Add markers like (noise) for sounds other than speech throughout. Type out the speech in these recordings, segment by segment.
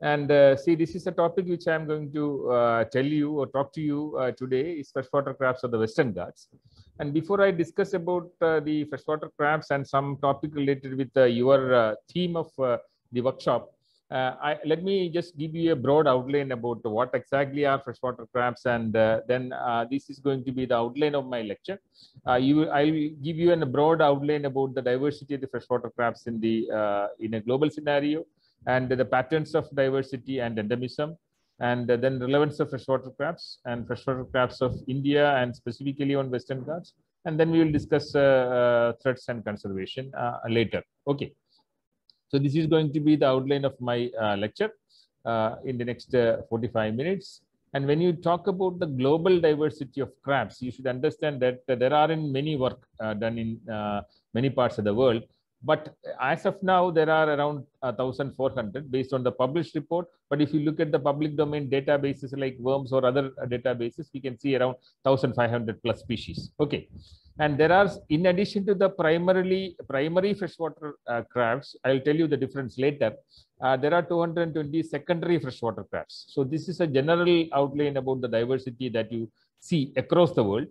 And uh, see, this is a topic which I'm going to uh, tell you or talk to you uh, today is freshwater crabs of the Western Ghats. And before I discuss about uh, the freshwater crabs and some topic related with uh, your uh, theme of the workshop, I, let me just give you a broad outline about what exactly are freshwater crabs and then this is going to be the outline of my lecture. you, I will give you a broad outline about the diversity of the freshwater crabs in, the, in a global scenario and the patterns of diversity and endemism, and then relevance of freshwater crabs and freshwater crabs of India and specifically on Western Ghats. And then we will discuss uh, uh, threats and conservation uh, later. Okay. So this is going to be the outline of my lecture in the next 45 minutes. And when you talk about the global diversity of crabs, you should understand that there are in many work uh, done in uh, many parts of the world. But as of now, there are around 1,400 uh, based on the published report. But if you look at the public domain databases like worms or other uh, databases, we can see around 1,500 plus species. Okay. And there are, in addition to the primarily primary freshwater uh, crabs, I'll tell you the difference later. Uh, there are 220 secondary freshwater crabs. So this is a general outline about the diversity that you see across the world.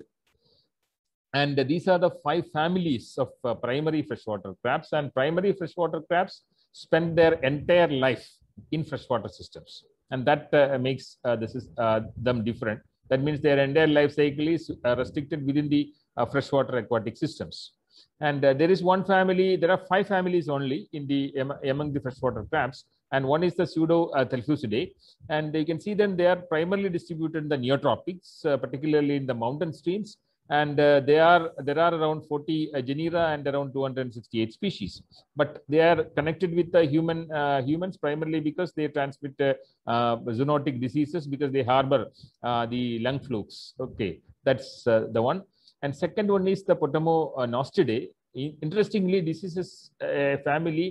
And these are the five families of uh, primary freshwater crabs. And primary freshwater crabs spend their entire life in freshwater systems. And that uh, makes uh, this is uh, them different. That means their entire life cycle is uh, restricted within the uh, freshwater aquatic systems. And there is one family, there are five families only in the among the freshwater crabs. And one is the pseudo Telphucidae. And you can see them, they are primarily distributed in the neotropics, particularly in the mountain streams and uh, they are there are around 40 uh, genera and around 268 species but they are connected with the human uh, humans primarily because they transmit uh, uh, zoonotic diseases because they harbor uh, the lung flukes okay that's the one and second one is the potamo nostridae interestingly this is a family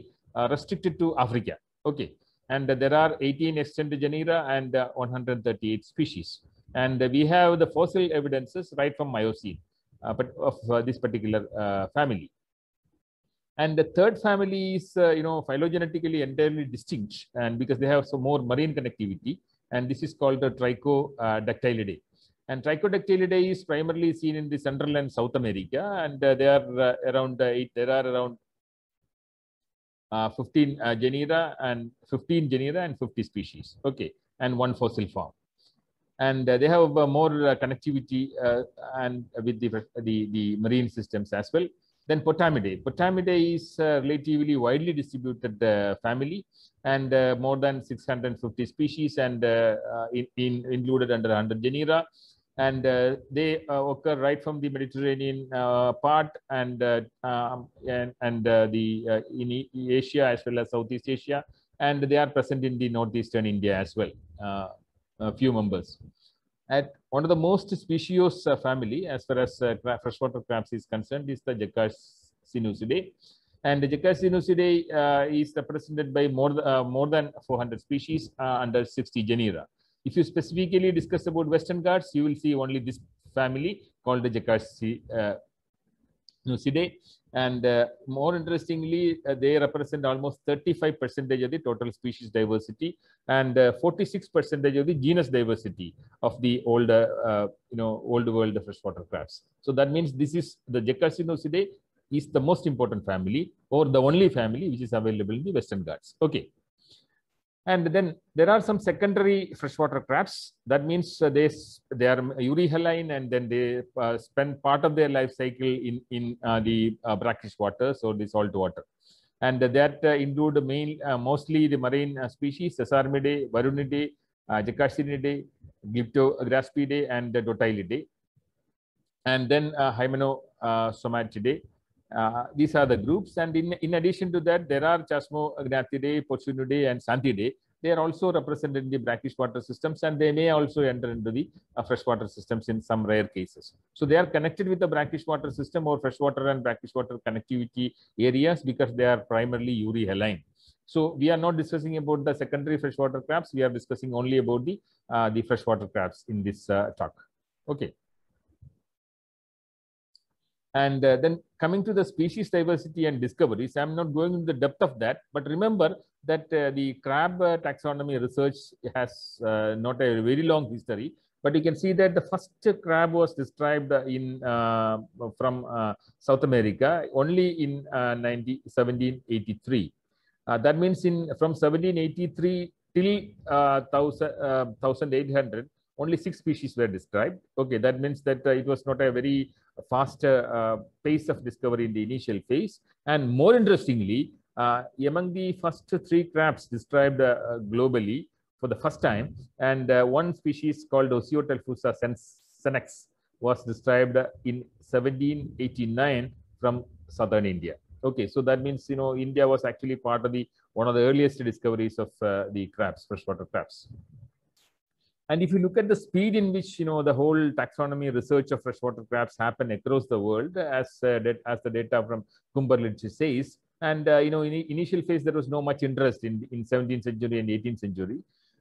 restricted to africa okay and there are 18 extant genera and 138 species and we have the fossil evidences right from Miocene uh, but of uh, this particular uh, family. And the third family is, you know, phylogenetically entirely distinct and because they have some more marine connectivity. And this is called the Trichodactylidae. And Trichodactylidae is primarily seen in the Central and South America, and uh, they are uh, around uh, eight. There are around 15 genera and 15 genera and 50 species. Okay, and one fossil form and uh, they have uh, more uh, connectivity and with the, the, the marine systems as well. Then Potamidae. Potamidae is a relatively widely distributed family and more than 650 species and in, in included under 100 genera and uh, they uh, occur right from the Mediterranean uh, part and um, and, and the in Asia as well as Southeast Asia, and they are present in the northeastern India as well a few members. At one of the most specious uh, family as far as uh, freshwater crabs is concerned is the Jaccasinusidae. And the Jaccasinusidae uh, is represented by more, more than 400 species under 60 genera. If you specifically discuss about western guards, you will see only this family called the Jaccasinusidae. And uh, more interestingly, uh, they represent almost 35 percentage of the total species diversity and uh, 46 percentage of the genus diversity of the old, uh, uh, you know, old world freshwater crabs. So that means this is the Jacassinosidae is the most important family or the only family which is available in the Western Ghats. Okay. And then there are some secondary freshwater crabs. That means uh, they, they are euryhaline and then they uh, spend part of their life cycle in, in uh, the brackish water, so the salt water and that uh, include main, uh, mostly the marine uh, species Sesarmidae, Varunidae, uh, Jacarcinidae, Glyptograspidae, and the Dotilidae, and then uh, Hymenosomatidae. these are the groups, and in, in addition to that, there are Chasmognathidae, Pochunidae, and Santidae they are also represented in the brackish water systems and they may also enter into the uh, freshwater systems in some rare cases. So they are connected with the brackish water system or freshwater and brackish water connectivity areas because they are primarily uri So we are not discussing about the secondary freshwater crabs. We are discussing only about the, uh, the freshwater crabs in this uh, talk. Okay. And uh, then coming to the species diversity and discoveries, I'm not going into the depth of that, but remember that uh, the crab uh, taxonomy research has uh, not a very long history, but you can see that the first crab was described in uh, from uh, South America only in 90, 1783. that means in from 1783 till 1800, only six species were described. Okay, that means that it was not a very faster uh, pace of discovery in the initial phase. And more interestingly, uh, among the first three crabs described uh, globally for the first time, and one species called Osiotelphusa senex was described in 1789 from southern India. Okay, so that means, you know, India was actually part of the one of the earliest discoveries of uh, the crabs, freshwater crabs. And if you look at the speed in which you know the whole taxonomy research of freshwater crabs happen across the world, as uh, as the data from Kumberlich says, and uh, you know in the initial phase there was no much interest in in 17th century and 18th century,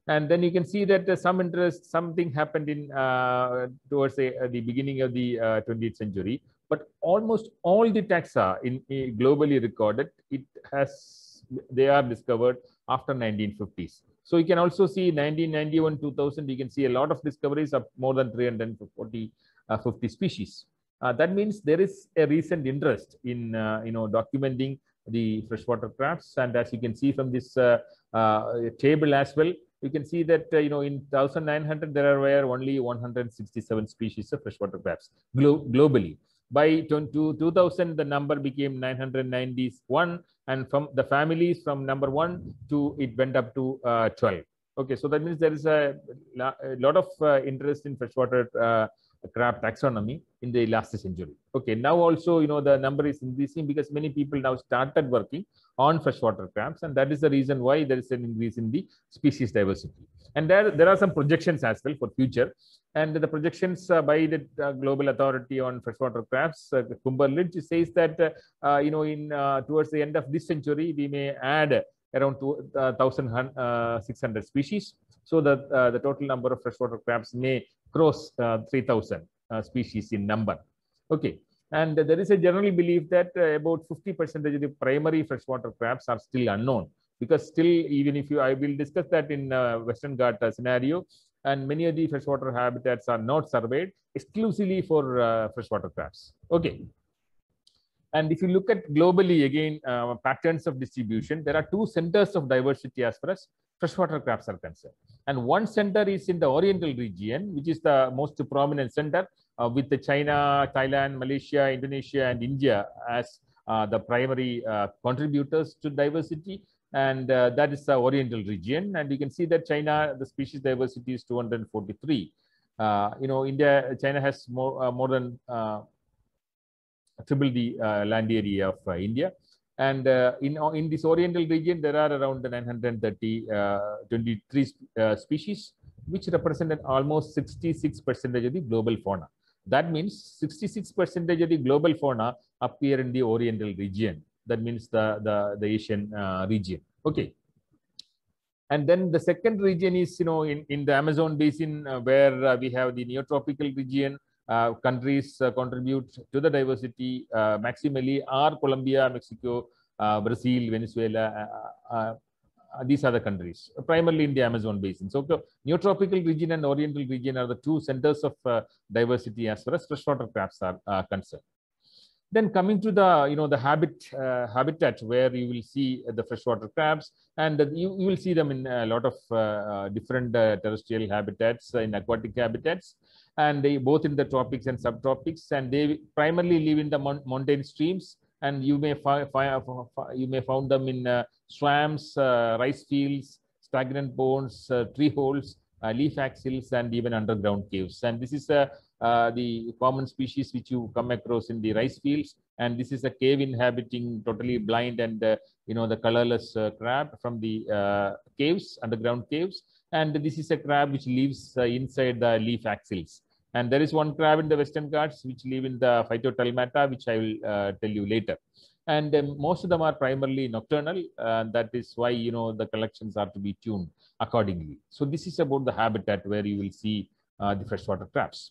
and then you can see that uh, some interest something happened in uh, towards uh, the beginning of the 20th uh, century, but almost all the taxa in, in globally recorded it has they are discovered after 1950s. So you can also see 1991, 2000, you can see a lot of discoveries of more than 340, uh, 50 species. Uh, that means there is a recent interest in, uh, you know, documenting the freshwater crabs. And as you can see from this uh, uh, table as well, you can see that, you know, in 1900, there were only 167 species of freshwater crabs glo globally. By 2000, the number became 991, and from the families from number one to it went up to uh, 12. Okay, so that means there is a, a lot of uh, interest in freshwater uh, crab taxonomy in the last century. Okay, now also, you know, the number is increasing because many people now started working on freshwater crabs, and that is the reason why there is an increase in the species diversity. And there, there are some projections as well for future. And the projections uh, by the uh, Global Authority on Freshwater crabs, uh, Kumbar says that, uh, uh, you know, in uh, towards the end of this century, we may add around 1,600 species. So that the total number of freshwater crabs may cross 3,000 species in number. Okay. And there is a general belief that about 50% of the primary freshwater crabs are still unknown because still even if you i will discuss that in uh, western Ghats scenario and many of the freshwater habitats are not surveyed exclusively for uh, freshwater crabs okay and if you look at globally again uh, patterns of distribution there are two centers of diversity as far as freshwater crabs are concerned and one center is in the oriental region which is the most prominent center uh, with the china thailand malaysia indonesia and india as uh, the primary uh, contributors to diversity and uh, that is the Oriental region. And you can see that China, the species diversity is 243. Uh, you know, India, China has more, uh, more than uh, triple the uh, land area of uh, India. And in, in this Oriental region, there are around 930, 23 species, which represent almost 66% of the global fauna. That means 66% of the global fauna appear in the Oriental region that means the the, the asian uh, region Okay. And then the second region is, you know, in, in the Amazon basin uh, where uh, we have the neotropical region, uh, countries uh, contribute to the diversity uh, maximally are Colombia, Mexico, uh, Brazil, Venezuela, these are the countries, primarily in the Amazon basin. So the neotropical region and oriental region are the two centers of diversity as far as freshwater crabs are concerned. Then coming to the, you know, the habit, uh, habitat where you will see the freshwater crabs and you, you will see them in a lot of uh, uh different uh, terrestrial habitats, uh, in aquatic habitats, and they both in the tropics and subtropics, and they primarily live in the mountain streams, and you may, you may found them in swamps, rice fields, stagnant bones, tree holes, uh, leaf axils and even underground caves. And this is a uh, the common species which you come across in the rice fields. And this is a cave inhabiting totally blind and, uh, you know, the colorless uh, crab from the uh, caves, underground caves. And this is a crab which lives uh, inside the leaf axils. And there is one crab in the western Ghats which live in the phytotelmata, which I will tell you later. And um, most of them are primarily nocturnal. and that is why, you know, the collections are to be tuned accordingly. So this is about the habitat where you will see the freshwater crabs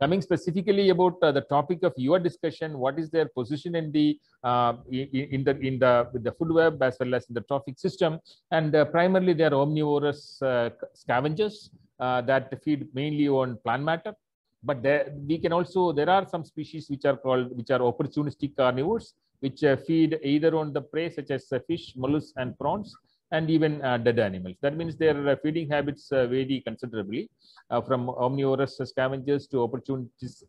coming specifically about uh, the topic of your discussion what is their position in the uh, in, in, the in the the food web as well as in the trophic system and uh, primarily they are omnivorous uh, scavengers uh, that feed mainly on plant matter but there, we can also there are some species which are called which are opportunistic carnivores which uh, feed either on the prey such as fish mollusks and prawns and even uh, dead animals. That means their uh, feeding habits uh, vary considerably from omnivorous scavengers to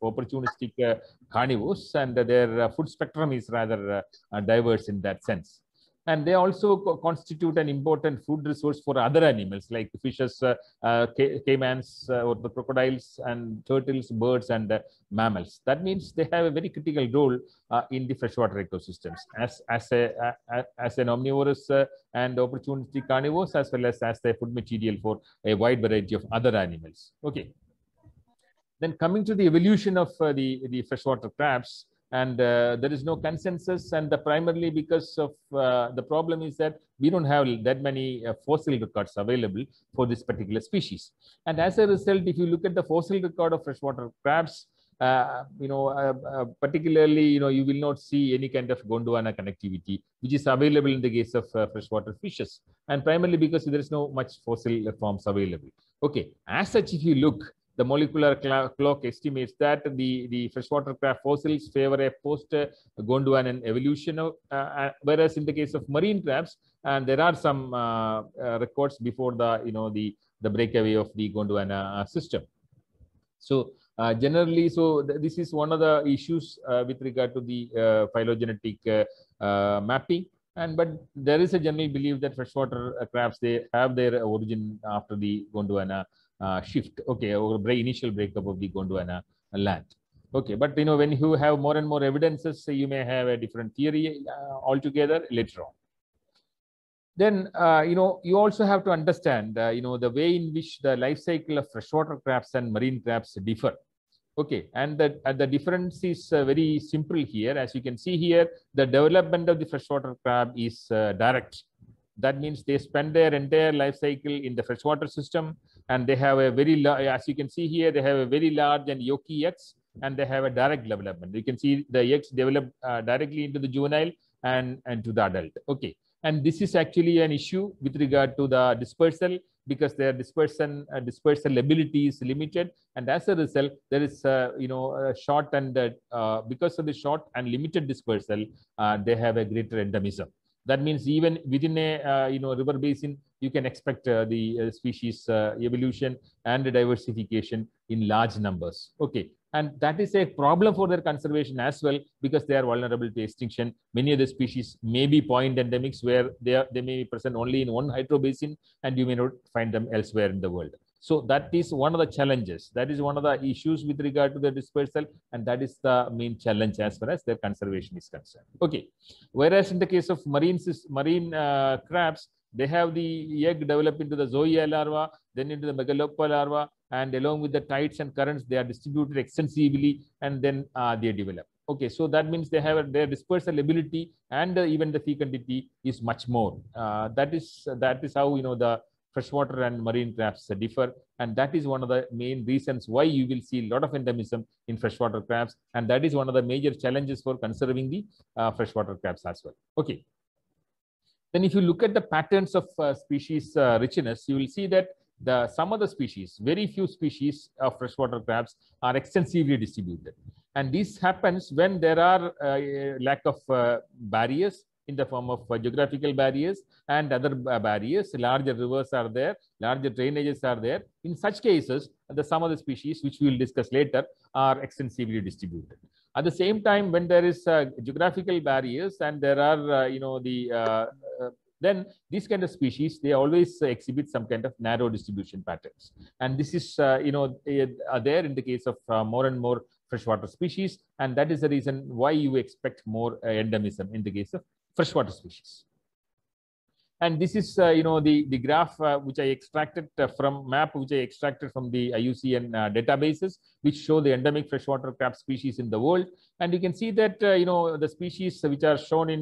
opportunistic carnivores and their food spectrum is rather diverse in that sense and they also co constitute an important food resource for other animals like fishes, uh, uh, caimans, uh, or the crocodiles and turtles, birds, and mammals. That means they have a very critical role in the freshwater ecosystems as as a as an omnivorous and opportunistic carnivores as well as as a food material for a wide variety of other animals. Okay. Then coming to the evolution of the the freshwater crabs, and uh, there is no consensus and the primarily because of uh, the problem is that we don't have that many uh, fossil records available for this particular species and as a result if you look at the fossil record of freshwater crabs uh, you know uh, uh, particularly you know you will not see any kind of gondwana connectivity which is available in the case of freshwater fishes and primarily because there is no much fossil forms available okay as such if you look the molecular clock estimates that the, the freshwater crabs fossils favor a post-Gondwanan evolution, of, uh, uh, whereas in the case of marine crabs, and uh, there are some uh, uh, records before the, you know, the, the breakaway of the Gondwana system. So uh, generally, so th this is one of the issues with regard to the phylogenetic mapping. And but there is a general belief that freshwater crabs, they have their origin after the Gondwana uh, shift, okay, or break, initial breakup of the Gondwana land. Okay, but you know, when you have more and more evidences, so you may have a different theory uh, altogether later on. Then, uh, you know, you also have to understand, uh, you know, the way in which the life cycle of freshwater crabs and marine crabs differ. Okay, and the, uh, the difference is uh, very simple here. As you can see here, the development of the freshwater crab is uh, direct. That means they spend their entire life cycle in the freshwater system, and they have a very, as you can see here, they have a very large and yokey eggs, and they have a direct development. You can see the eggs develop uh, directly into the juvenile and, and to the adult. Okay. And this is actually an issue with regard to the dispersal because their dispersion uh, dispersal ability is limited and as a result there is uh, you know short and uh, uh, because of the short and limited dispersal uh, they have a greater endemism that means even within a uh, you know river basin, you can expect uh, the uh, species evolution and the diversification in large numbers. Okay, and that is a problem for their conservation as well because they are vulnerable to extinction. Many of the species may be point endemics where they, are, they may be present only in one hydrobasin and you may not find them elsewhere in the world. So that is one of the challenges. That is one of the issues with regard to the dispersal, and that is the main challenge as far as their conservation is concerned. Okay. Whereas in the case of marine marine uh, crabs, they have the egg develop into the zoea larva, then into the megalopa larva, and along with the tides and currents, they are distributed extensively, and then uh, they develop. Okay, so that means they have their dispersal ability and uh, even the fecundity is much more. Uh, that is that is how you know the freshwater and marine crabs differ. And that is one of the main reasons why you will see a lot of endemism in freshwater crabs. And that is one of the major challenges for conserving the uh, freshwater crabs as well. Okay. Then if you look at the patterns of uh, species uh, richness, you will see that the some of the species, very few species of freshwater crabs are extensively distributed. And this happens when there are uh, lack of uh, barriers in the form of uh, geographical barriers and other uh, barriers. Larger rivers are there, larger drainages are there. In such cases, the some of the species, which we will discuss later, are extensively distributed. At the same time, when there is uh, geographical barriers and there are, uh, you know, the uh, uh then these kind of species, they always exhibit some kind of narrow distribution patterns. And this is, you know, there in the case of more and more freshwater species. And that is the reason why you expect more endemism in the case of freshwater species. And this is, uh, you know, the, the graph uh, which I extracted uh, from map, which I extracted from the IUCN databases, which show the endemic freshwater crab species in the world. And you can see that, you know, the species which are shown in,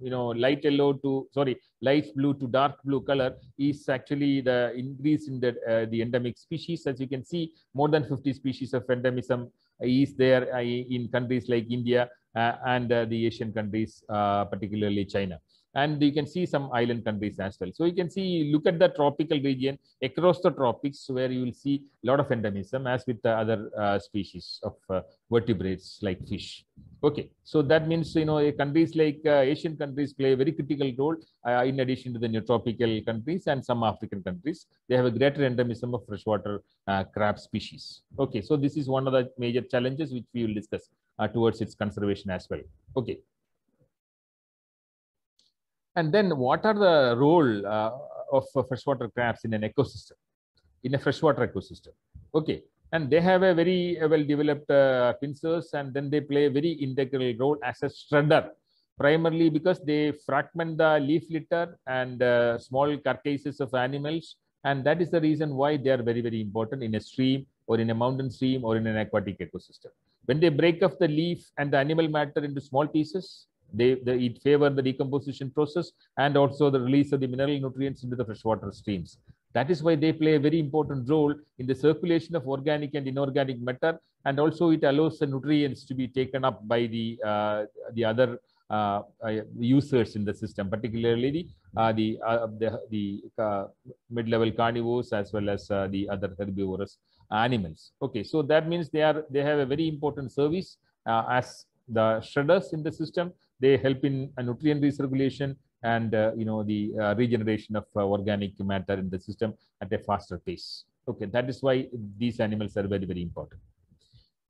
you know, light yellow to, sorry, light blue to dark blue color is actually the increase in the, the endemic species. As you can see, more than 50 species of endemism is there in countries like India, uh, and uh, the Asian countries, uh, particularly China. And you can see some island countries as well. So you can see, look at the tropical region across the tropics where you will see a lot of endemism as with the other species of vertebrates like fish. Okay, so that means, you know, countries like uh, Asian countries play a very critical role uh, in addition to the neotropical countries and some African countries. They have a greater endemism of freshwater uh, crab species. Okay, so this is one of the major challenges which we will discuss uh, towards its conservation as well. Okay. And then what are the role uh, of uh, freshwater crabs in an ecosystem, in a freshwater ecosystem? Okay. And they have a very well-developed uh, pincers and then they play a very integral role as a shredder, primarily because they fragment the leaf litter and uh, small carcasses of animals. And that is the reason why they are very, very important in a stream or in a mountain stream or in an aquatic ecosystem. When they break off the leaf and the animal matter into small pieces, they, they it favor the decomposition process and also the release of the mineral nutrients into the freshwater streams. That is why they play a very important role in the circulation of organic and inorganic matter, and also it allows the nutrients to be taken up by the uh, the other uh, uh users in the system, particularly the uh, the uh, the, the uh, mid-level carnivores as well as the other herbivores animals. Okay, so that means they are they have a very important service uh, as the shredders in the system. They help in uh, nutrient recirculation and uh, you know the uh, regeneration of uh, organic matter in the system at a faster pace. Okay, that is why these animals are very very important.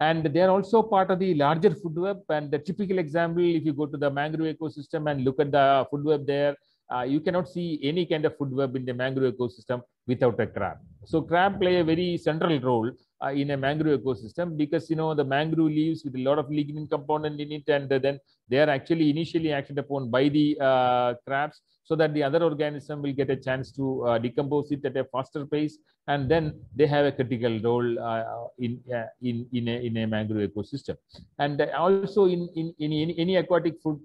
And they are also part of the larger food web. And the typical example, if you go to the mangrove ecosystem and look at the food web there, uh, you cannot see any kind of food web in the mangrove ecosystem without a crab. So crab play a very central role uh, in a mangrove ecosystem because you know the mangrove leaves with a lot of lignin component in it, and then they are actually initially acted upon by the uh, crabs so that the other organism will get a chance to uh, decompose it at a faster pace, and then they have a critical role uh, in uh, in in a, in a mangrove ecosystem, and also in in, in any aquatic food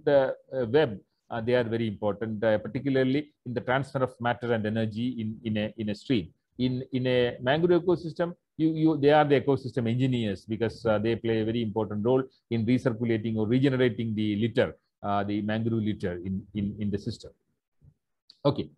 web uh, they are very important, uh, particularly in the transfer of matter and energy in, in, a, in a stream. In, in a mangrove ecosystem, you, you, they are the ecosystem engineers because uh, they play a very important role in recirculating or regenerating the litter, uh, the mangrove litter in, in, in the system. Okay.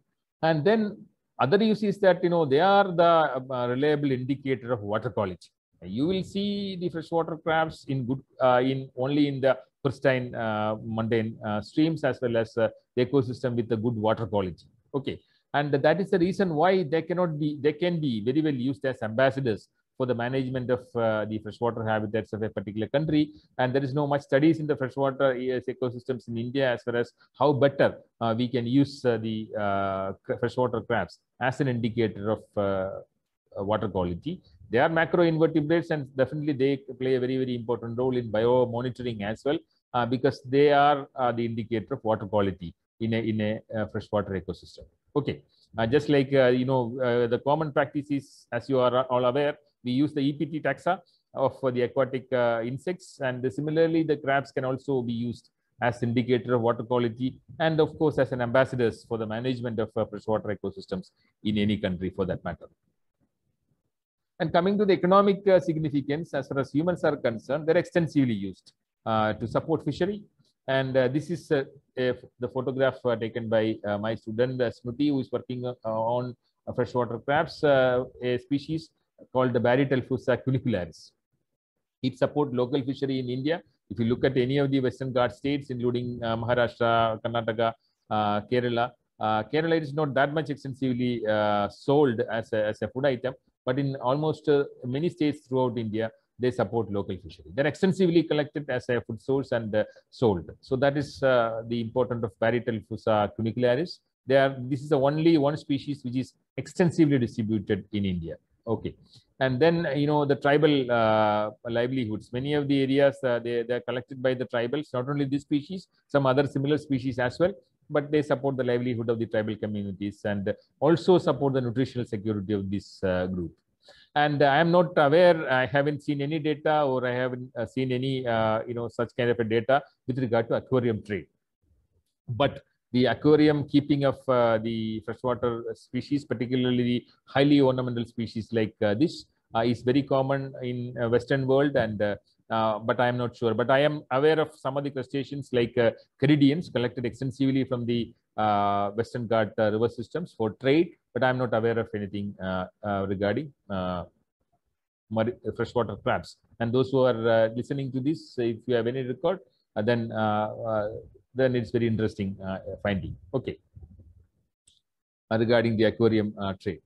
And then other use is that, you know, they are the um, uh, reliable indicator of water quality you will see the freshwater crabs in good uh, in only in the pristine uh, mundane uh, streams as well as uh, the ecosystem with a good water quality. Okay, and that is the reason why they cannot be they can be very well used as ambassadors for the management of uh, the freshwater habitats of a particular country. And there is no much studies in the freshwater ecosystems in India as far as how better uh, we can use uh, the freshwater crabs as an indicator of water quality. They are macroinvertebrates and definitely they play a very, very important role in bio monitoring as well uh, because they are uh, the indicator of water quality in a, in a uh, freshwater ecosystem. Okay, uh, just like, uh, you know, uh, the common practice is, as you are all aware, we use the EPT taxa of the aquatic insects and similarly the crabs can also be used as indicator of water quality and of course as an ambassadors for the management of freshwater ecosystems in any country for that matter. And coming to the economic uh, significance, as far as humans are concerned, they're extensively used uh, to support fishery. And uh, this is the photograph taken by my student, uh, Smriti, who is working on freshwater crabs, a species called the Barytelphusa cunicularis. It supports local fishery in India. If you look at any of the Western Ghats states, including uh, Maharashtra, Karnataka, uh, Kerala, uh, Kerala is not that much extensively sold as a, as a food item, but in almost uh, many states throughout India, they support local fishery. They're extensively collected as a food source and uh, sold. So that is uh, the importance of fusa cunicularis. They are, this is the only one species which is extensively distributed in India. Okay. And then, you know, the tribal uh, livelihoods, many of the areas, uh, they, they're collected by the tribals, not only this species, some other similar species as well but they support the livelihood of the tribal communities and also support the nutritional security of this uh, group. And I am not aware, I haven't seen any data or I haven't uh, seen any, uh, you know, such kind of a data with regard to aquarium trade. But the aquarium keeping of uh, the freshwater species, particularly the highly ornamental species like this, is very common in Western world and uh, but I am not sure. But I am aware of some of the crustaceans like uh, caridians collected extensively from the uh, Western Ghat uh, river systems for trade, but I am not aware of anything uh, regarding freshwater crabs. And those who are listening to this, if you have any record, then then it's very interesting finding. Okay, regarding the aquarium trade.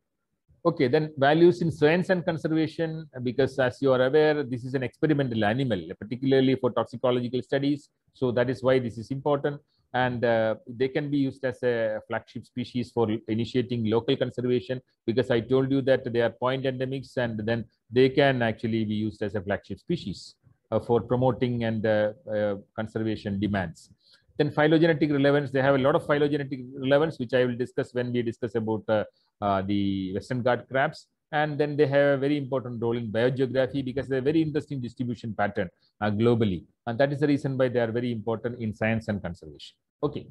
Okay, then values in science and conservation, because as you are aware, this is an experimental animal, particularly for toxicological studies. So that is why this is important. And uh, they can be used as a flagship species for initiating local conservation, because I told you that they are point endemics, and then they can actually be used as a flagship species uh, for promoting and uh, uh conservation demands. Then phylogenetic relevance, they have a lot of phylogenetic relevance, which I will discuss when we discuss about uh, uh, the western guard crabs. And then they have a very important role in biogeography because they're very interesting distribution pattern uh, globally. And that is the reason why they are very important in science and conservation. Okay.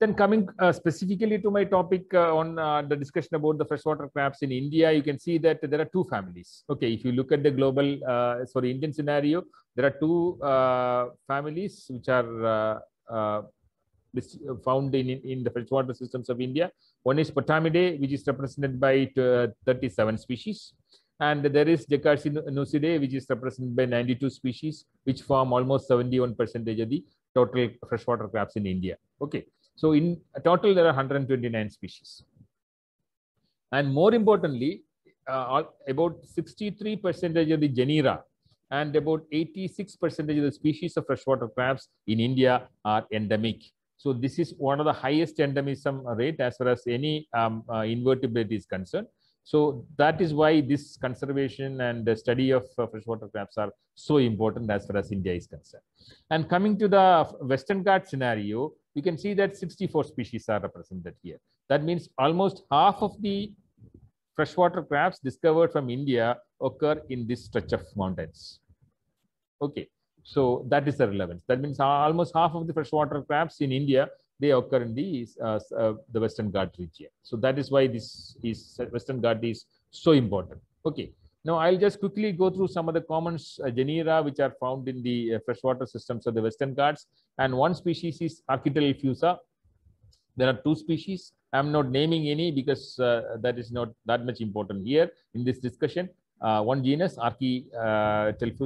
Then coming uh, specifically to my topic uh, on uh, the discussion about the freshwater crabs in India, you can see that there are two families. Okay, if you look at the global, uh, sorry, Indian scenario, there are two families which are found in, in the freshwater systems of India. One is Potamidae, which is represented by uh, 37 species. And there is Jacarcinusidae, which is represented by 92 species, which form almost 71% of the total freshwater crabs in India. Okay, so in total, there are 129 species. And more importantly, uh, about 63% of the genera and about 86% of the species of freshwater crabs in India are endemic. So this is one of the highest endemism rate as far as any um, uh, invertebrate is concerned. So that is why this conservation and the study of uh, freshwater crabs are so important as far as India is concerned. And coming to the Western Ghats scenario, you can see that 64 species are represented here. That means almost half of the freshwater crabs discovered from India occur in this stretch of mountains. Okay, so that is the relevance. That means almost half of the freshwater crabs in India, they occur in the, uh, uh, the Western Ghat region. So that is why this is Western Ghat is so important. Okay. Now I'll just quickly go through some of the common uh, genera which are found in the uh, freshwater systems of the Western Ghats. And one species is Architel There are two species. I'm not naming any because uh, that is not that much important here in this discussion. Uh, one genus, Architel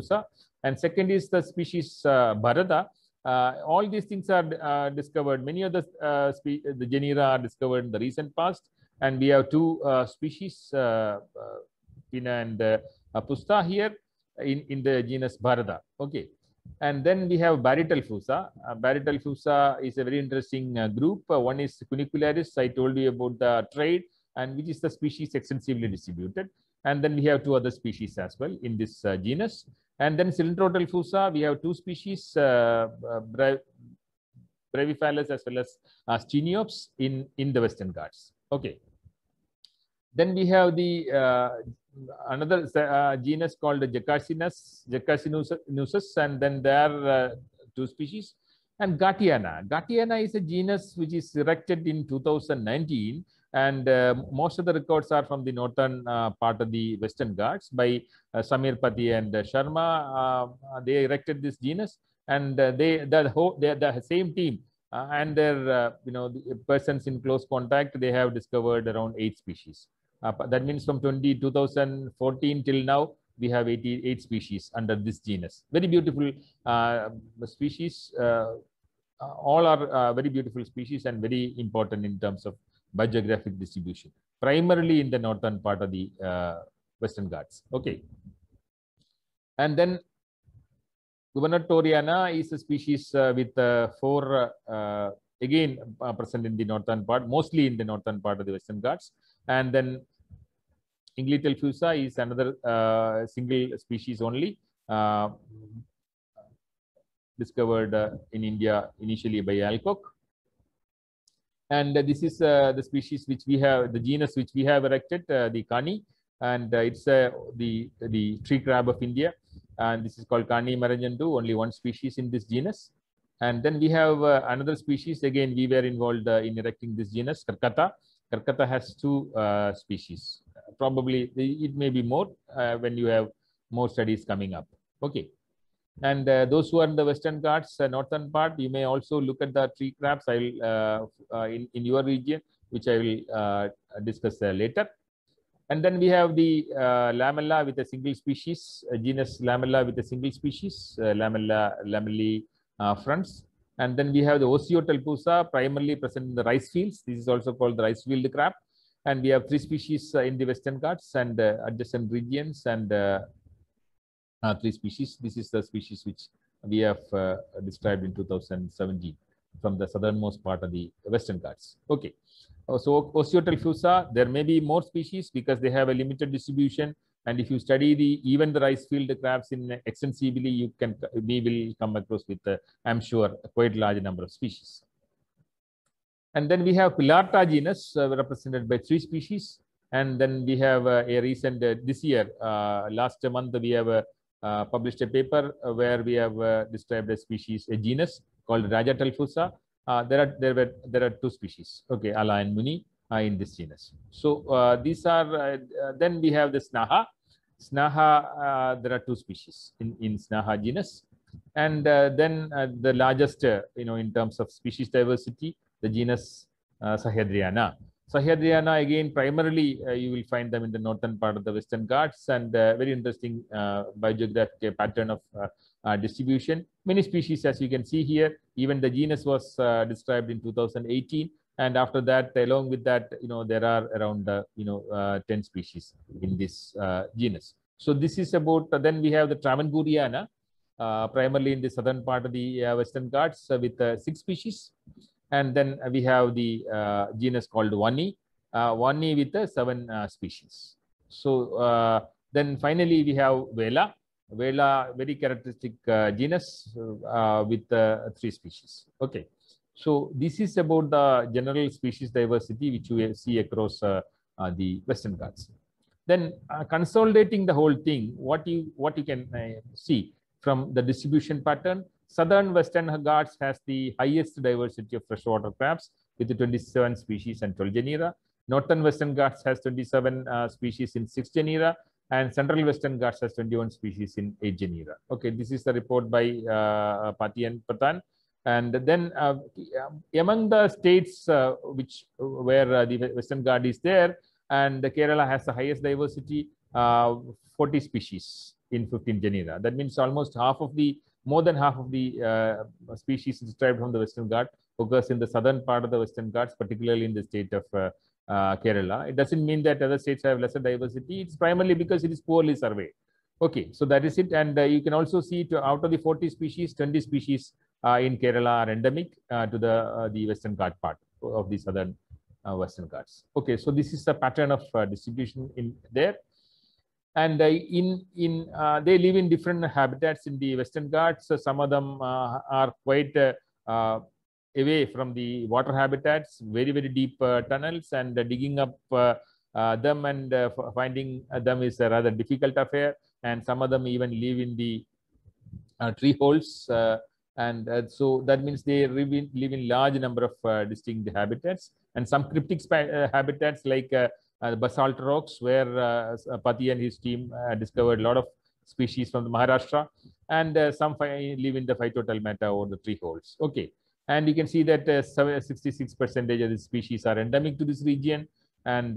and second is the species uh, Bharata. Uh, all these things are uh, discovered. Many of the, uh, the genera are discovered in the recent past. And we have two uh, species, uh, uh, Pina and Pusta here in, in the genus Bharata. Okay. And then we have Fusa. Uh, Fusa is a very interesting group. one is cunicularis. I told you about the trade, and which is the species extensively distributed. And then we have two other species as well in this uh, genus. And then Cylindrotelphusa, we have two species, uh, uh, Breviphalus as well as uh, Steniops in, in the Western Ghats. Okay. Then we have the uh, another uh, genus called Jacarcinus, Jacarcinusus, and then there are uh, two species. And Gatiana. Gatiana is a genus which is erected in 2019 and uh, most of the records are from the northern uh, part of the Western Ghats by uh, Samir Pati and uh, Sharma. Uh, uh, they erected this genus, and they the whole they the same team and their you know the persons in close contact. They have discovered around eight species. that means from 20, 2014 till now, we have 88 species under this genus. Very beautiful species. all are very beautiful species and very important in terms of by geographic distribution, primarily in the northern part of the uh, Western Ghats. Okay. And then Gubernatoriana is a species uh, with uh, four, uh, uh, again, uh, present in the northern part, mostly in the northern part of the Western Ghats. And then fusa is another single species only, discovered in India initially by Alcock and this is uh, the species which we have, the genus which we have erected, uh, the Kani. And uh, it's the, the tree crab of India. And this is called Kani marajandu, only one species in this genus. And then we have another species. Again, we were involved in erecting this genus, Karkata. Karkata has two species. Probably it may be more when you have more studies coming up. Okay. And uh, those who are in the western parts, uh, northern part, you may also look at the tree crabs I will, uh, in, in your region, which I will discuss later. And then we have the uh, lamella with a single species, genus lamella with a single species, uh, lamella lamellae uh, fronts. And then we have the Osteotelpusa, primarily present in the rice fields. This is also called the rice field crab. And we have three species in the western Ghats and adjacent regions and uh, three species. This is the species which we have uh, described in 2017 from the southernmost part of the Western Ghats. Okay. Uh, so Osteotelfusa, there may be more species because they have a limited distribution. And if you study the even the rice field crabs in extensively, you can we will come across with, uh, I'm sure, quite large number of species. And then we have Pilarta genus uh, represented by three species. And then we have uh, a recent, this year, last month, we have uh, published a paper uh, where we have uh, described a species, a genus called Raja telfusa. Uh, there are there were there are two species, okay, Ala and Muni uh, in this genus. So these are then we have the Snaha. Snaha, there are two species in in Snaha genus, and then the largest, you know, in terms of species diversity, the genus Sahyadriana. So here they are now again, primarily uh, you will find them in the northern part of the Western Ghats and uh, very interesting uh, biogeographic uh, pattern of uh, uh, distribution. Many species as you can see here, even the genus was described in 2018. And after that, along with that, you know, there are around, you know, 10 species in this genus. So this is about, then we have the Tramanguriana, primarily in the southern part of the Western Ghats with six species. And then we have the uh, genus called Wani, uh, Wani with the seven uh, species. So then finally we have Vela, Vela very characteristic genus with three species. Okay. So this is about the general species diversity which we see across uh, uh, the Western Ghats. Then uh, consolidating the whole thing, what you what you can see from the distribution pattern, Southern Western Ghats has the highest diversity of freshwater crabs with 27 species and 12 genera. Northern Western Ghats has 27 uh, species in 6 genera and Central Western Ghats has 21 species in 8 genera. Okay, this is the report by uh, uh Pati and Patan. And then uh, um, among the states uh, which where uh, the Western Ghats is there, and the Kerala has the highest diversity, uh, 40 species in 15 genera. That means almost half of the more than half of the uh, species described from the Western Ghats occurs in the southern part of the Western Ghats, particularly in the state of uh, uh, Kerala. It doesn't mean that other states have lesser diversity. It's primarily because it is poorly surveyed. Okay, so that is it. And uh, you can also see to, out of the 40 species, 20 species uh, in Kerala are endemic uh, to the, the western Ghats part of the southern western Ghats. Okay, so this is the pattern of distribution in there and in in uh, they live in different habitats in the Western Ghats. some of them uh, are quite uh, away from the water habitats, very very deep tunnels, and digging up them and finding them is a rather difficult affair. And some of them even live in the tree holes and uh, so that means they live in, live in large number of uh, distinct habitats and some cryptic uh, habitats like uh, the basalt rocks, where uh, uh Pati and his team uh, discovered a lot of species from the Maharashtra, and some live in the phytotelmata or the tree holes. Okay, and you can see that 66 percentage of the species are endemic to this region, and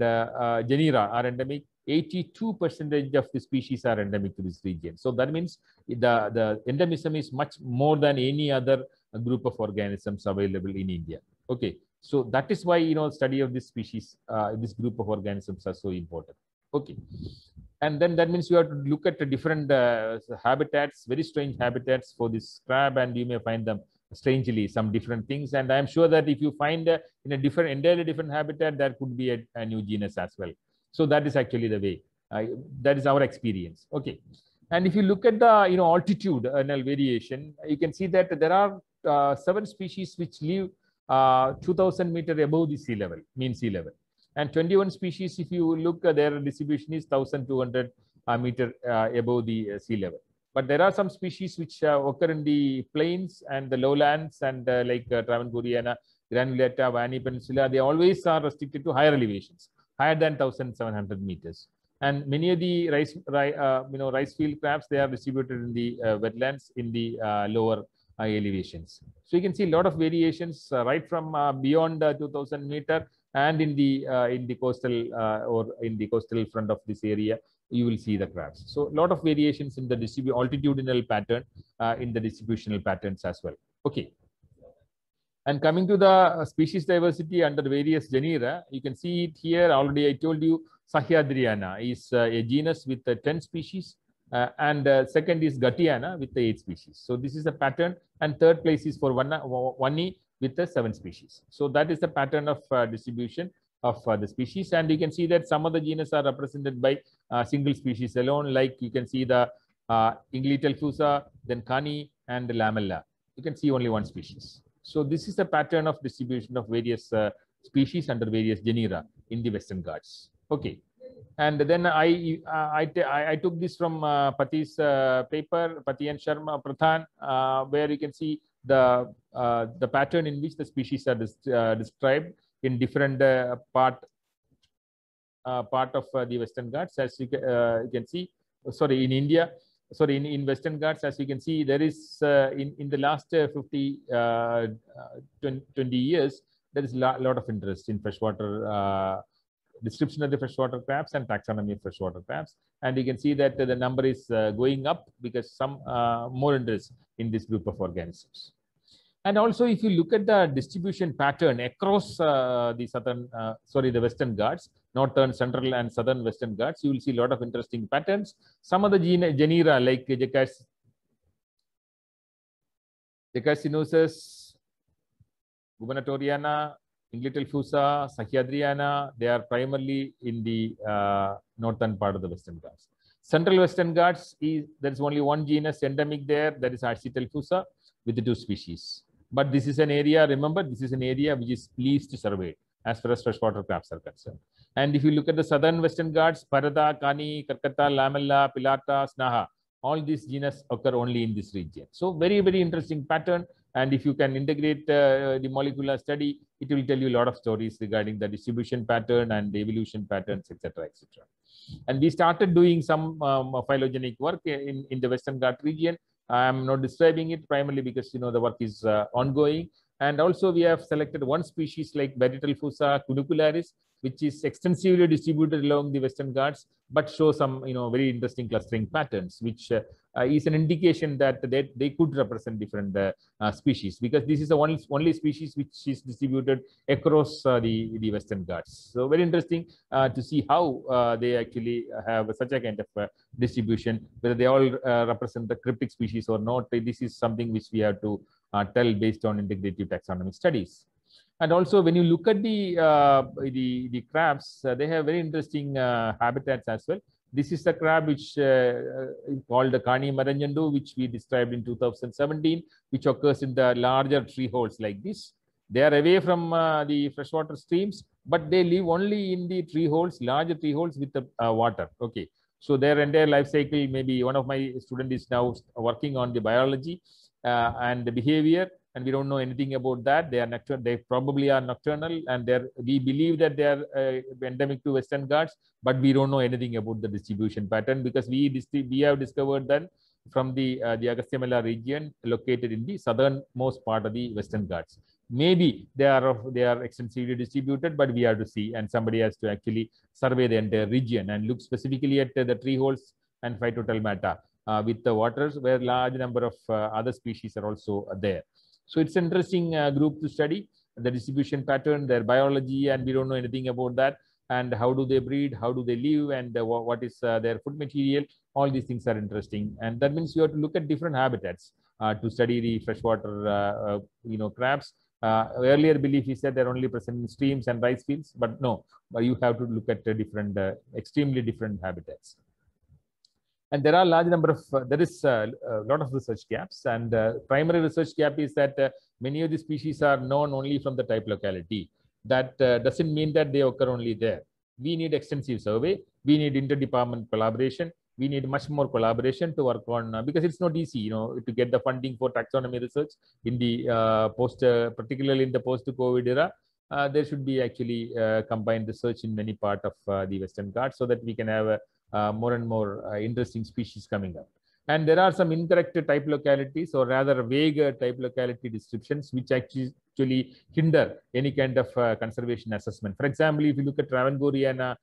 genera are endemic. 82 percentage of the species are endemic to this region. So that means the, the endemism is much more than any other group of organisms available in India. Okay, so that is why, you know, study of this species, uh, this group of organisms are so important. Okay. And then that means you have to look at the different uh, habitats, very strange habitats for this crab, and you may find them strangely, some different things. And I'm sure that if you find uh, in a different, entirely different habitat, there could be a, a, new genus as well. So that is actually the way. that is our experience. Okay. And if you look at the, you know, altitude annual uh, variation, you can see that there are uh, seven species which live uh, 2000 meter above the sea level, mean sea level. And 21 species, if you look, at uh, their distribution is 1200 uh, meter uh, above the sea level. But there are some species which occur in the plains and the lowlands and like uh, and Granulata, Vani Peninsula, they always are restricted to higher elevations, higher than 1700 meters. And many of the rice, you know, rice field crabs, they are distributed in the wetlands in the lower elevations. So you can see a lot of variations uh, right from uh, beyond uh, 2000 meter and in the in the coastal or in the coastal front of this area you will see the graphs. So a lot of variations in the altitudinal pattern, uh, in the distributional patterns as well. Okay. And coming to the species diversity under various genera, you can see it here. Already I told you, Sahyadriana is uh, a genus with uh, 10 species. Uh, and uh, second is Gatiana with the eight species. So this is the pattern. And third place is for one, with the seven species. So that is the pattern of uh, distribution of uh, the species. And you can see that some of the genus are represented by uh, single species alone, like you can see the uh, fusa, then Kani, and Lamella. You can see only one species. So this is the pattern of distribution of various uh, species under various genera in the Western Ghats. Okay and then I uh, I, I took this from uh, Pati's uh, paper, Pati and Sharma Prathan, uh, where you can see the uh, the pattern in which the species are des uh, described in different part part of the Western Ghats. As you, you can see, sorry, in India, sorry, in, in Western Ghats, as you can see, there is in in the last 50 20, 20, years there is a lot, lot of interest in freshwater description of the freshwater crabs and taxonomy of freshwater crabs. And you can see that the number is uh, going up because some uh, more interest in this group of organisms. And also, if you look at the distribution pattern across uh, the southern, uh, sorry, the western Ghats, northern, central, and southern western Ghats, you will see a lot of interesting patterns. Some of the gene genera like Jacarcinosus, Gubernatoriana, in Little Fusa, Sahyadriana, they are primarily in the uh, northern part of the Western Ghats. Central Western Ghats, is, there is only one genus endemic there, that is Fusa, with the two species. But this is an area, remember, this is an area which is least surveyed as far as freshwater crabs are concerned. And if you look at the southern Western Ghats, Parada, Kani, Karkata, Lamella, Pilata, Snaha, all these genus occur only in this region. So very, very interesting pattern. And if you can integrate uh, the molecular study, it will tell you a lot of stories regarding the distribution pattern and the evolution patterns, etc., etc. And we started doing some um, phylogenetic work in, in the Western Ghat region. I'm not describing it primarily because you know the work is uh, ongoing. And also we have selected one species like varietal fusa cunicularis, which is extensively distributed along the Western Ghats, but show some you know very interesting clustering patterns, which uh, uh, is an indication that they, they could represent different uh, species because this is the only, only species which is distributed across uh, the, the Western Ghats. So very interesting uh, to see how uh, they actually have such a kind of distribution, whether they all represent the cryptic species or not. This is something which we have to tell based on integrative taxonomic studies. And also when you look at the, uh, the, the crabs, uh, they have very interesting uh, habitats as well. This is the crab which uh, called the Kani Maranjando, which we described in 2017, which occurs in the larger tree holes like this. They are away from the freshwater streams, but they live only in the tree holes, larger tree holes with the water. Okay. So their entire life cycle, maybe one of my students is now working on the biology uh, and the behavior and we don't know anything about that. They are nocturnal. They probably are nocturnal, and they're we believe that they are uh, endemic to Western Ghats, but we don't know anything about the distribution pattern because we we have discovered that from the uh, the Agastya region located in the southernmost part of the Western Ghats. Maybe they are of, they are extensively distributed, but we have to see, and somebody has to actually survey the entire region and look specifically at uh, the tree holes and phytotelmata. Uh, with the waters where large number of uh, other species are also there. So it's an interesting uh, group to study the distribution pattern, their biology, and we don't know anything about that. And how do they breed? How do they live? And uh, what is uh, their food material? All these things are interesting, and that means you have to look at different habitats uh, to study the freshwater, uh, uh, you know, crabs. earlier belief is that they're only present in streams and rice fields, but no, but you have to look at different, extremely different habitats. And there are large number of, uh, there is a uh, uh, lot of research gaps. And uh, primary research gap is that many of the species are known only from the type locality. That doesn't mean that they occur only there. We need extensive survey. We need interdepartment collaboration we need much more collaboration to work on uh, because it's not easy you know to get the funding for taxonomy research in the uh, post uh, particularly in the post covid era there should be actually combined research in many part of the western Ghats so that we can have a uh, more and more uh, interesting species coming up. And there are some incorrect type localities or rather vague type locality descriptions which actually hinder any kind of uh, conservation assessment. For example, if you look at Ravangoriana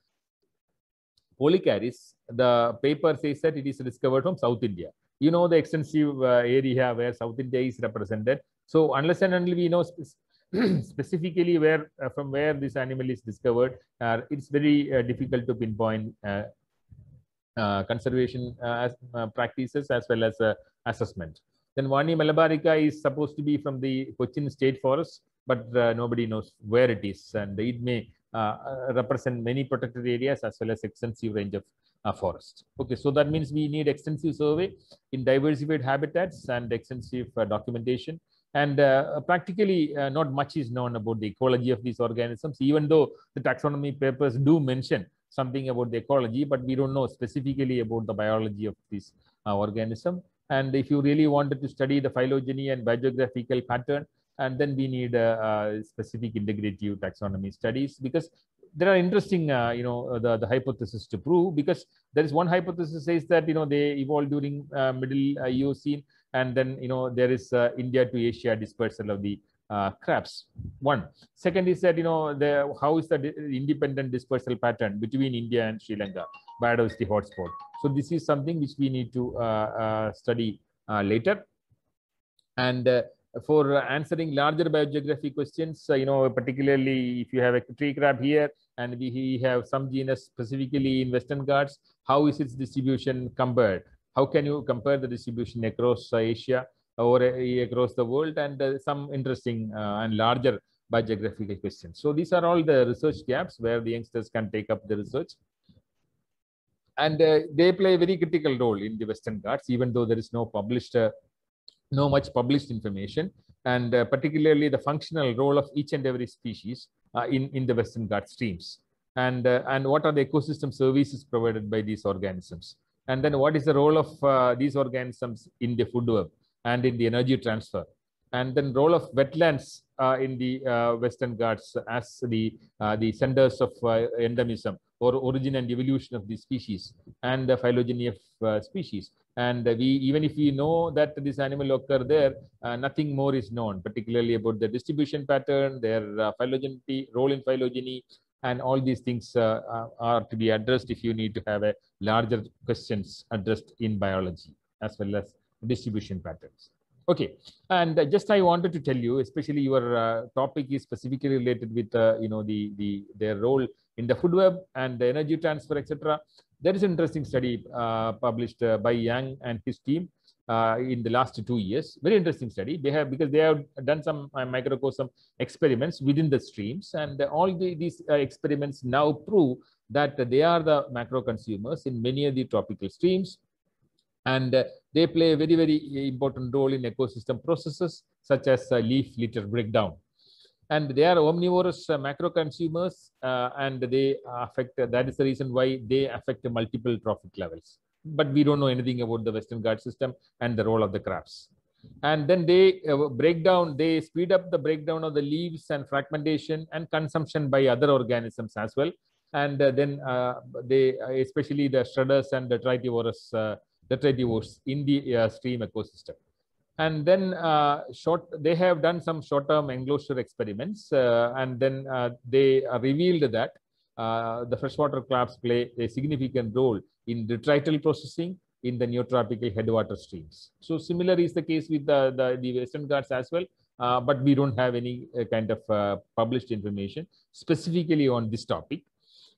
polycaris, the paper says that it is discovered from South India. You know the extensive uh, area where South India is represented. So unless and until we know (clears throat) specifically where uh, from where this animal is discovered, uh, it's very difficult to pinpoint uh, conservation uh, as, uh, practices as well as assessment. Then Vani malabarica is supposed to be from the Cochin State Forest, but nobody knows where it is, and it may represent many protected areas as well as extensive range of uh, forest. Okay, so that means we need extensive survey in diversified habitats and extensive uh, documentation. And uh, practically not much is known about the ecology of these organisms, even though the taxonomy papers do mention something about the ecology, but we don't know specifically about the biology of this uh, organism. And if you really wanted to study the phylogeny and biogeographical pattern, and then we need a specific integrative taxonomy studies because there are interesting, uh, you know, uh, the, the hypothesis to prove because there is one hypothesis says that, you know, they evolved during uh, middle uh, Eocene and then, you know, there is uh, India to Asia dispersal of the uh, crabs. One second is that, you know, the, how is the independent dispersal pattern between India and Sri Lanka, biodiversity hotspot. So this is something which we need to uh, uh, study uh, later. And uh, for answering larger biogeography questions, uh, you know, particularly if you have a tree crab here and we have some genus specifically in Western Ghats, how is its distribution compared? How can you compare the distribution across Asia? or across the world and uh, some interesting uh, and larger biogeographical questions. So these are all the research gaps where the youngsters can take up the research. And uh, they play a very critical role in the Western Ghats, even though there is no published, uh, no much published information, and uh, particularly the functional role of each and every species uh, in, in the Western Ghats streams. And, and what are the ecosystem services provided by these organisms? And then what is the role of these organisms in the food web? and in the energy transfer. And then role of wetlands uh, in the uh, Western Ghats as the, uh, the centers of uh, endemism or origin and evolution of the species and the phylogeny of uh, species. And we, even if we know that this animal occur there, uh, nothing more is known, particularly about the distribution pattern, their phylogeny, role in phylogeny, and all these things are to be addressed if you need to have a larger questions addressed in biology as well as distribution patterns. Okay, and just I wanted to tell you, especially your uh, topic is specifically related with uh, you know the the their role in the food web and the energy transfer, etc. There is an interesting study uh, published uh, by Yang and his team uh, in the last two years. Very interesting study. They have because they have done some uh, microcosm experiments within the streams, and all the, these experiments now prove that they are the macro consumers in many of the tropical streams and they play a very, very eh, important role in ecosystem processes such as uh, leaf litter breakdown. And they are omnivorous uh, macro consumers uh, and they affect, that is the reason why they affect multiple trophic levels. But we don't know anything about the Western Guard system and the role of the crabs and then they break down they speed up the breakdown of the leaves and fragmentation and consumption by other organisms as well and then uh, they especially the shredders and the tritivorous uh, detritivores in the uh, stream ecosystem. And then uh, short, they have done some short-term enclosure experiments, uh, and then uh, they revealed that the freshwater crabs play a significant role in detrital processing, in the neotropical headwater streams. So similar is the case with the, the, the Western Ghats as well, uh, but we don't have any uh, kind of uh, published information specifically on this topic.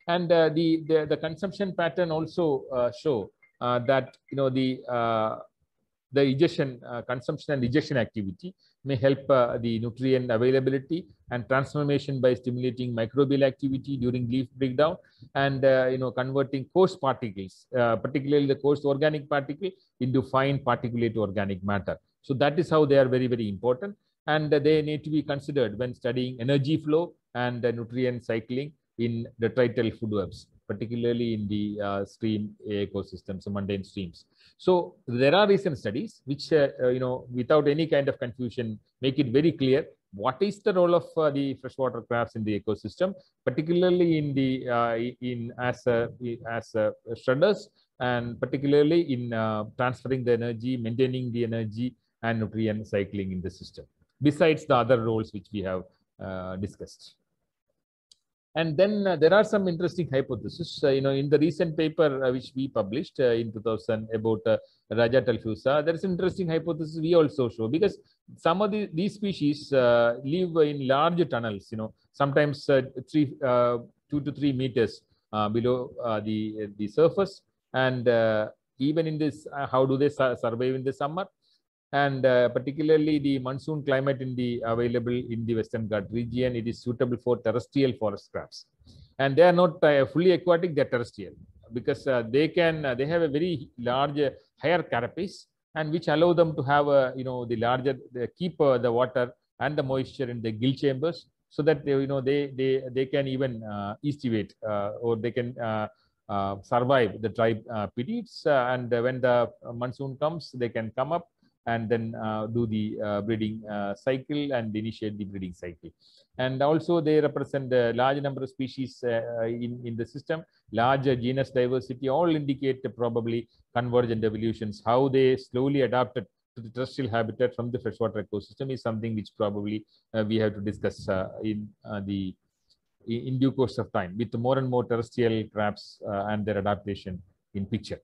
And the, the, the, consumption pattern also show uh, that you know the uh, the ejection uh, consumption and ejection activity may help the nutrient availability and transformation by stimulating microbial activity during leaf breakdown and you know converting coarse particles, particularly the coarse organic particle, into fine particulate organic matter. So that is how they are very very important and they need to be considered when studying energy flow and the nutrient cycling in detrital food webs particularly in the uh, stream ecosystems, mundane streams. So there are recent studies which, uh, uh, you know, without any kind of confusion, make it very clear what is the role of uh, the freshwater crabs in the ecosystem, particularly in the uh, in as a, uh, as a shredders and particularly in transferring the energy, maintaining the energy and nutrient cycling in the system. Besides the other roles which we have discussed. And then uh, there are some interesting hypotheses. Uh, you know, in the recent paper uh, which we published uh, in 2000 about uh, Raja Talfusa, there is an interesting hypothesis we also show because some of the, these species uh, live in large tunnels. You know, sometimes three, two to three meters below the the surface, and even in this, how do they survive in the summer? and uh, particularly the monsoon climate in the available in the Western Ghat region, it is suitable for terrestrial forest crabs. And they are not uh, fully aquatic, they are terrestrial because uh, they can, uh, they have a very large, uh, higher carapace and which allow them to have, a, uh, you know, the larger, the keep the water and the moisture in the gill chambers so that, they, you know, they, they, they can even uh, estivate or they can survive the dry periods. and when the monsoon comes, they can come up and then uh, do the uh, breeding uh, cycle and initiate the breeding cycle. And also they represent a large number of species uh, uh, in, in the system, larger genus diversity, all indicate probably convergent evolutions, how they slowly adapted to the terrestrial habitat from the freshwater ecosystem is something which probably uh, we have to discuss in the in due course of time with more and more terrestrial traps and their adaptation in picture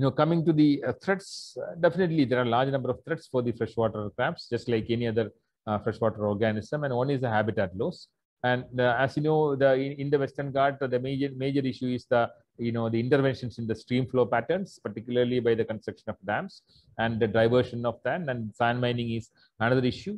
you know, coming to the uh, threats, uh, definitely there are large number of threats for the freshwater crabs, just like any other uh, freshwater organism. And one is the habitat loss. And uh, as you know, the in, in the Western Ghats, the major major issue is the you know the interventions in the stream flow patterns particularly by the construction of dams and the diversion of that and sand mining is another issue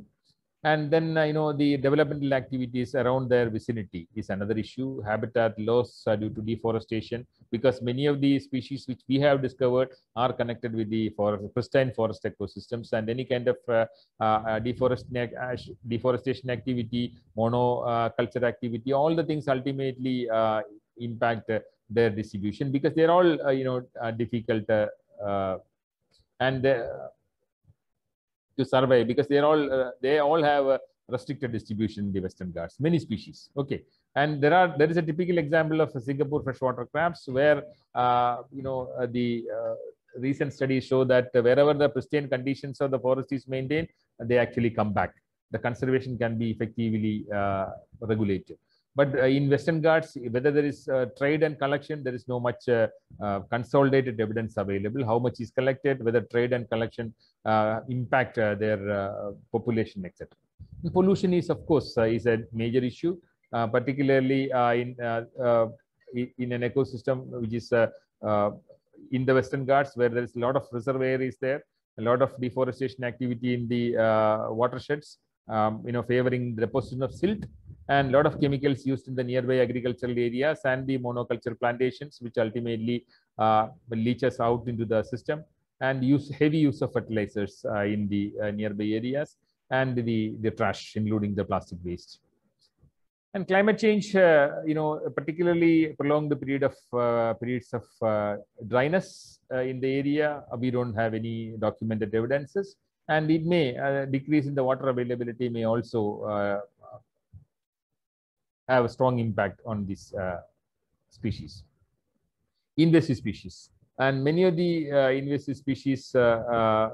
and then, uh, you know, the developmental activities around their vicinity is another issue. Habitat loss uh, due to deforestation, because many of the species which we have discovered are connected with the forest, pristine forest ecosystems and any kind of uh, uh, uh deforestation, deforestation activity, monoculture activity, all the things ultimately uh, impact their distribution because they're all, you know, difficult and to survive because they're all uh, they all have a restricted distribution in the western ghats many species okay and there are there is a typical example of singapore freshwater crabs where uh, you know uh, the uh, recent studies show that wherever the pristine conditions of the forest is maintained they actually come back the conservation can be effectively uh, regulated but uh, in Western Ghats, whether there is uh, trade and collection, there is no much uh, consolidated evidence available. How much is collected, whether trade and collection impact their population, etc. Pollution is, of course, is a major issue, particularly in in an ecosystem which is in the Western Ghats, where there is a lot of reservoir areas there, a lot of deforestation activity in the uh, watersheds, um, you know, favoring the deposition of silt and a lot of chemicals used in the nearby agricultural areas and the monoculture plantations, which ultimately uh, leaches out into the system, and use heavy use of fertilizers uh, in the uh, nearby areas, and the, the trash, including the plastic waste. And climate change, uh, you know, particularly prolonged the period of uh, periods of uh, dryness in the area. We don't have any documented evidences, and it may decrease in the water availability may also have a strong impact on this uh, species, invasive species. And many of the uh, invasive species uh,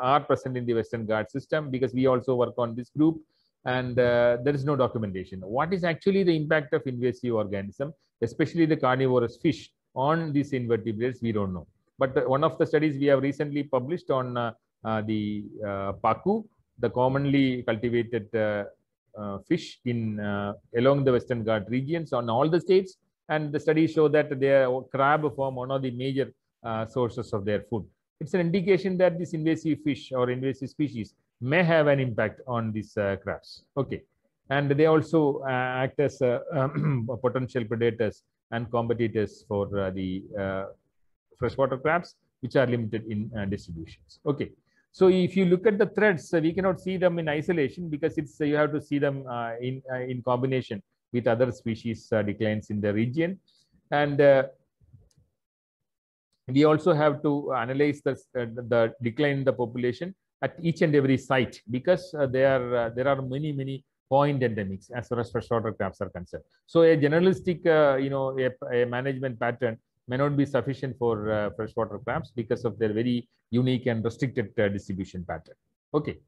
are present in the Western Guard system because we also work on this group and there is no documentation. What is actually the impact of invasive organism, especially the carnivorous fish on these invertebrates, we don't know. But the, one of the studies we have recently published on uh, uh, the uh, paku, the commonly cultivated uh, fish in uh, along the Western Ghat regions on all the states. And the studies show that their crab form one of the major uh, sources of their food. It's an indication that this invasive fish or invasive species may have an impact on these crabs. Okay. And they also act as (clears throat) potential predators and competitors for the freshwater crabs, which are limited in distributions. Okay. So if you look at the threads, we cannot see them in isolation because it's you have to see them uh, in uh, in combination with other species uh, declines in the region, and we also have to analyze the, the decline in the population at each and every site because uh, there, uh, there are many, many point endemics as far as freshwater crabs are concerned. So a generalistic, uh, you know, a, a, management pattern may not be sufficient for uh, freshwater crabs because of their very unique and restricted uh, distribution pattern. Okay.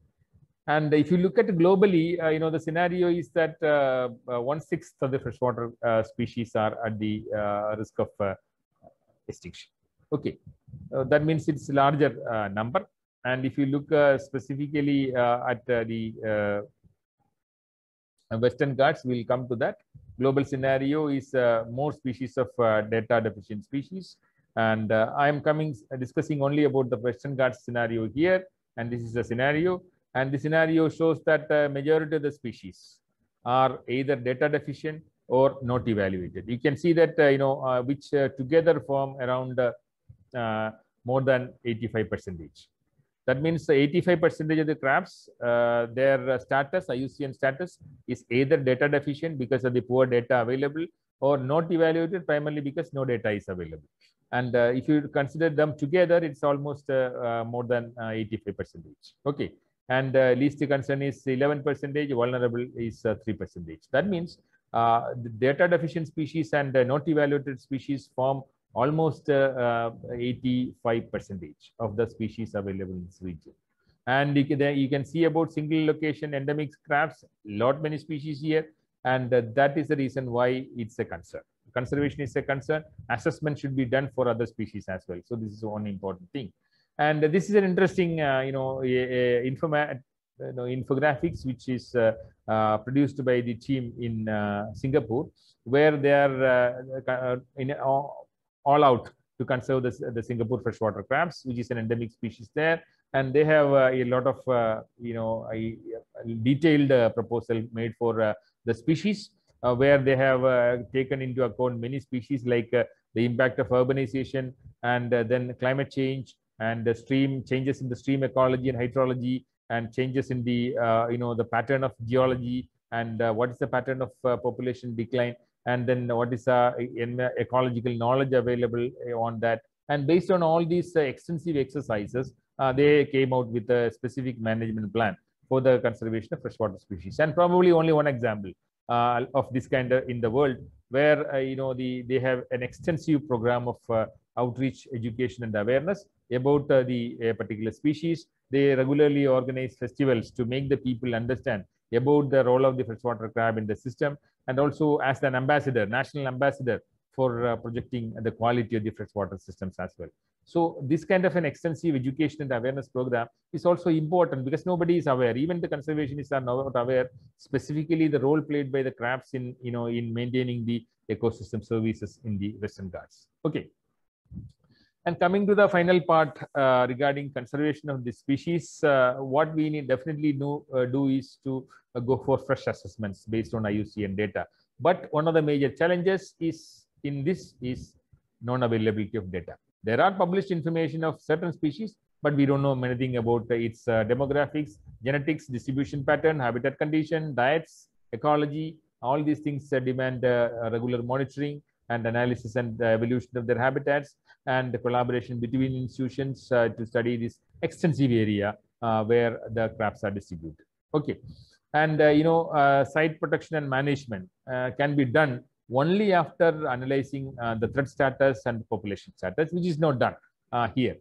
And if you look at globally, uh, you know, the scenario is that uh, uh, one-sixth of the freshwater uh, species are at the risk of extinction. Okay. that means it's larger number. And if you look specifically at the Western Ghats, we'll come to that global scenario is uh, more species of uh, data deficient species. And uh, I am coming discussing only about the Western Ghats scenario here. And this is a scenario. And the scenario shows that the majority of the species are either data deficient or not evaluated. You can see that, you know, which together form around more than 85 percentage. That means 85% of the crabs, uh, their status, IUCN status is either data deficient because of the poor data available or not evaluated primarily because no data is available. And uh, if you consider them together, it's almost uh, uh more than uh, 85 percent Okay. And uh, least concern is 11 percent vulnerable is 3 percent That means the data deficient species and not evaluated species form almost uh, uh, 85 percentage of the species available in this region. And you can, you can see about single location endemic crabs, lot many species here. And that is the reason why it's a concern. Conservation is a concern. Assessment should be done for other species as well. So this is one important thing. And this is an interesting, uh, you know, a, you know, infographics, which is uh, uh, produced by the team in uh, Singapore, where they are in, all out to conserve the, the Singapore freshwater crabs, which is an endemic species there. And they have uh, a lot of, uh, you know, a, a detailed uh, proposal made for uh, the species, uh, where they have uh, taken into account many species like the impact of urbanization and then climate change and the stream changes in the stream ecology and hydrology and changes in the, you know, the pattern of geology and what is the pattern of population decline and then what is uh, ecological knowledge available uh, on that. And based on all these uh, extensive exercises, uh, they came out with a specific management plan for the conservation of freshwater species. And probably only one example uh, of this kind of uh, in the world, where uh, you know the they have an extensive program of outreach, education, and awareness about the particular species. They regularly organize festivals to make the people understand about the role of the freshwater crab in the system and also as an ambassador, national ambassador for uh, projecting the quality of the freshwater systems as well. So this kind of an extensive education and awareness program is also important because nobody is aware. Even the conservationists are not aware specifically the role played by the crabs in, you know, in maintaining the ecosystem services in the Western Ghats. Okay. And coming to the final part uh, regarding conservation of the species, uh, what we need definitely do, uh, do is to uh, go for fresh assessments based on IUCN data. But one of the major challenges is in this is non-availability of data. There are published information of certain species, but we don't know anything about its uh, demographics, genetics, distribution pattern, habitat condition, diets, ecology. All these things uh, demand regular monitoring and analysis and evolution of their habitats and the collaboration between institutions uh, to study this extensive area uh, where the crabs are distributed. Okay. And, uh, you know, site protection and management can be done only after analyzing the threat status and population status, which is not done here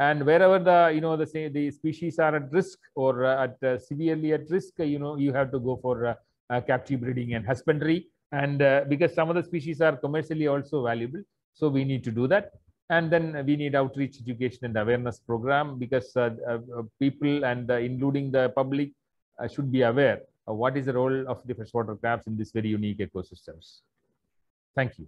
and wherever the you know the say the species are at risk or uh, at uh, severely at risk you know you have to go for uh, captive breeding and husbandry and because some of the species are commercially also valuable so we need to do that and then we need outreach education and awareness program because uh, uh, people and uh, including the public uh, should be aware of what is the role of the freshwater crabs in this very unique ecosystems. Thank you.